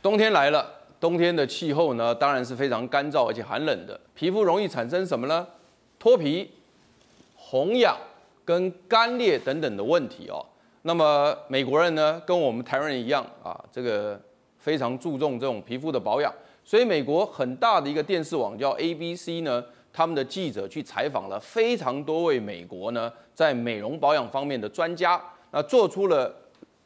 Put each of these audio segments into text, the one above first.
冬天来了，冬天的气候呢，当然是非常干燥而且寒冷的，皮肤容易产生什么呢？脱皮、红痒、跟干裂等等的问题哦。那么美国人呢，跟我们台人一样啊，这个非常注重这种皮肤的保养。所以美国很大的一个电视网叫 ABC 呢，他们的记者去采访了非常多位美国呢在美容保养方面的专家，那做出了。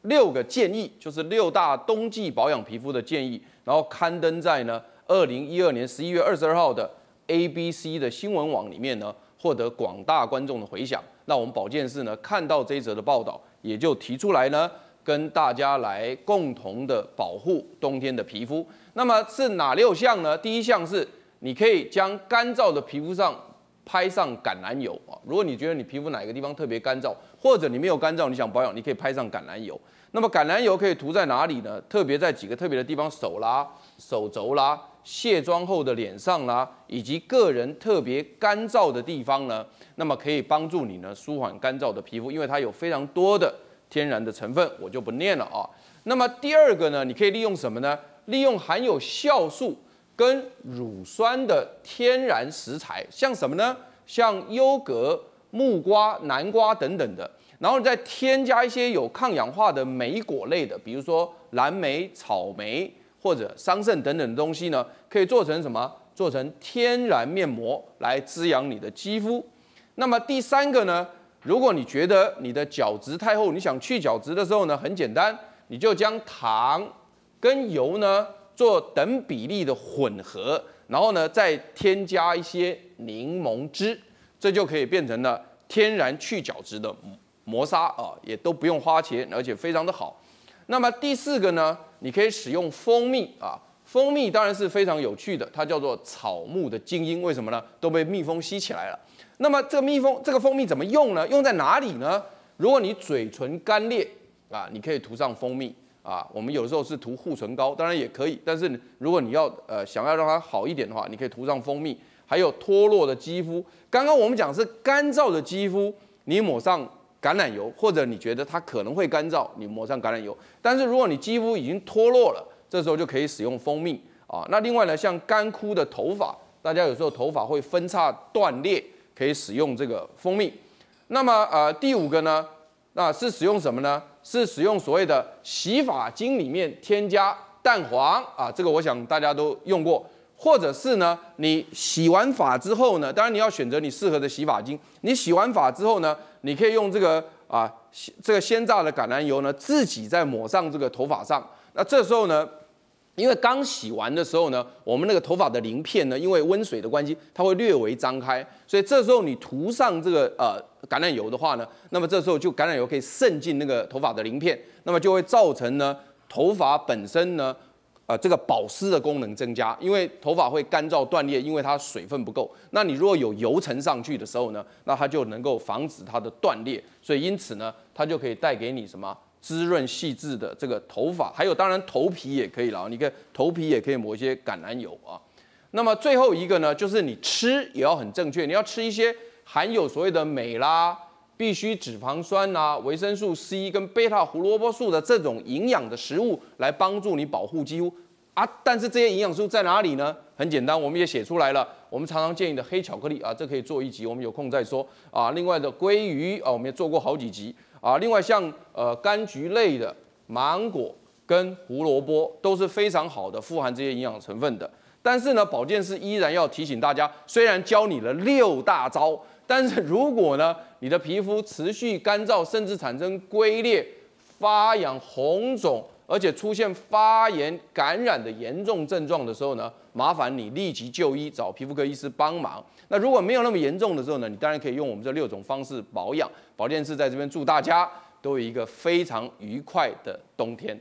六个建议就是六大冬季保养皮肤的建议，然后刊登在呢二零一二年十一月二十二号的 ABC 的新闻网里面呢，获得广大观众的回响。那我们保健室呢看到这一则的报道，也就提出来呢跟大家来共同的保护冬天的皮肤。那么是哪六项呢？第一项是你可以将干燥的皮肤上拍上橄榄油啊，如果你觉得你皮肤哪个地方特别干燥。或者你没有干燥，你想保养，你可以拍上橄榄油。那么橄榄油可以涂在哪里呢？特别在几个特别的地方：手啦、手肘啦、卸妆后的脸上啦，以及个人特别干燥的地方呢。那么可以帮助你呢，舒缓干燥的皮肤，因为它有非常多的天然的成分，我就不念了啊。那么第二个呢，你可以利用什么呢？利用含有酵素跟乳酸的天然食材，像什么呢？像优格。木瓜、南瓜等等的，然后你再添加一些有抗氧化的莓果类的，比如说蓝莓、草莓或者桑葚等等的东西呢，可以做成什么？做成天然面膜来滋养你的肌肤。那么第三个呢，如果你觉得你的角质太厚，你想去角质的时候呢，很简单，你就将糖跟油呢做等比例的混合，然后呢再添加一些柠檬汁。这就可以变成了天然去角质的磨砂啊，也都不用花钱，而且非常的好。那么第四个呢，你可以使用蜂蜜啊，蜂蜜当然是非常有趣的，它叫做草木的精英，为什么呢？都被蜜蜂吸起来了。那么这个蜜蜂，这个蜂蜜怎么用呢？用在哪里呢？如果你嘴唇干裂啊，你可以涂上蜂蜜啊。我们有时候是涂护唇膏，当然也可以，但是如果你要呃想要让它好一点的话，你可以涂上蜂蜜。还有脱落的肌肤，刚刚我们讲是干燥的肌肤，你抹上橄榄油，或者你觉得它可能会干燥，你抹上橄榄油。但是如果你肌肤已经脱落了，这时候就可以使用蜂蜜啊。那另外呢，像干枯的头发，大家有时候头发会分叉断裂，可以使用这个蜂蜜。那么呃，第五个呢，那是使用什么呢？是使用所谓的洗发精里面添加蛋黄啊，这个我想大家都用过。或者是呢，你洗完发之后呢，当然你要选择你适合的洗发精。你洗完发之后呢，你可以用这个啊，这个鲜榨的橄榄油呢，自己再抹上这个头发上。那这时候呢，因为刚洗完的时候呢，我们那个头发的鳞片呢，因为温水的关系，它会略微张开，所以这时候你涂上这个呃橄榄油的话呢，那么这时候就橄榄油可以渗进那个头发的鳞片，那么就会造成呢，头发本身呢。这个保湿的功能增加，因为头发会干燥断裂，因为它水分不够。那你如果有油层上去的时候呢，那它就能够防止它的断裂，所以因此呢，它就可以带给你什么滋润细致的这个头发，还有当然头皮也可以了，你看头皮也可以抹一些橄榄油啊。那么最后一个呢，就是你吃也要很正确，你要吃一些含有所谓的镁啦。必须脂肪酸啊、维生素 C 跟贝塔胡萝卜素的这种营养的食物来帮助你保护肌肤啊。但是这些营养素在哪里呢？很简单，我们也写出来了。我们常常建议的黑巧克力啊，这可以做一集，我们有空再说啊。另外的鲑鱼啊，我们也做过好几集啊。另外像呃柑橘类的、芒果跟胡萝卜都是非常好的，富含这些营养成分的。但是呢，保健师依然要提醒大家，虽然教你了六大招。但是如果呢，你的皮肤持续干燥，甚至产生龟裂、发痒、红肿，而且出现发炎感染的严重症状的时候呢，麻烦你立即就医，找皮肤科医师帮忙。那如果没有那么严重的时候呢，你当然可以用我们这六种方式保养。保健室在这边祝大家都有一个非常愉快的冬天。